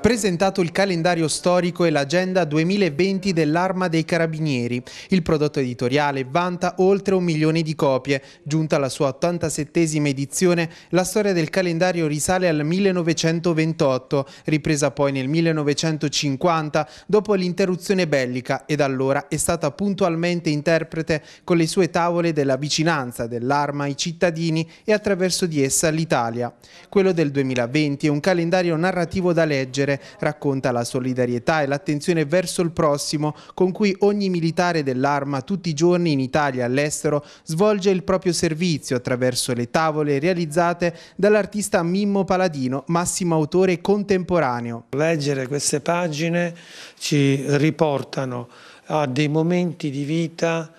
Presentato il calendario storico e l'agenda 2020 dell'Arma dei Carabinieri, il prodotto editoriale vanta oltre un milione di copie. Giunta alla sua 87esima edizione, la storia del calendario risale al 1928, ripresa poi nel 1950 dopo l'interruzione bellica e da allora è stata puntualmente interprete con le sue tavole della vicinanza dell'Arma ai cittadini e attraverso di essa l'Italia. Quello del 2020 è un calendario narrativo da leggere carcere, racconta la solidarietà e l'attenzione verso il prossimo con cui ogni militare dell'arma tutti i giorni in Italia e all'estero svolge il proprio servizio attraverso le tavole realizzate dall'artista Mimmo Paladino, massimo autore contemporaneo. Leggere queste pagine ci riportano a dei momenti di vita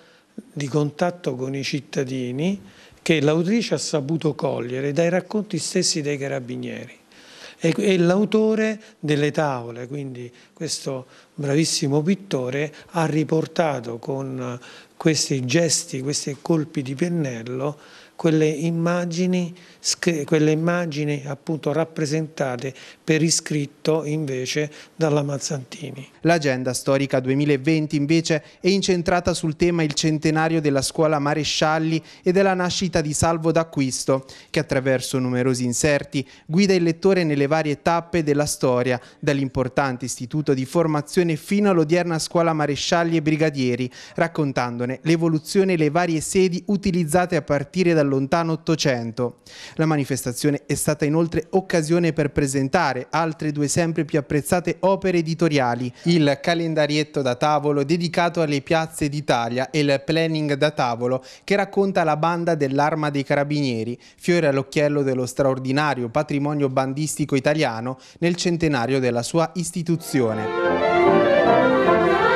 di contatto con i cittadini che l'autrice ha saputo cogliere dai racconti stessi dei carabinieri e, e l'autore delle tavole, quindi questo bravissimo pittore ha riportato con questi gesti, questi colpi di pennello quelle immagini, quelle immagini appunto rappresentate per iscritto invece dalla Mazzantini. L'agenda storica 2020 invece è incentrata sul tema il centenario della scuola Marescialli e della nascita di Salvo d'Acquisto, che attraverso numerosi inserti guida il lettore nelle varie tappe della storia, dall'importante istituto di formazione fino all'odierna scuola Marescialli e Brigadieri, raccontandone l'evoluzione e le varie sedi utilizzate a partire dal lontano 800. La manifestazione è stata inoltre occasione per presentare altre due sempre più apprezzate opere editoriali, il calendarietto da tavolo dedicato alle piazze d'Italia e il planning da tavolo che racconta la banda dell'Arma dei Carabinieri, fiore all'occhiello dello straordinario patrimonio bandistico italiano nel centenario della sua istituzione.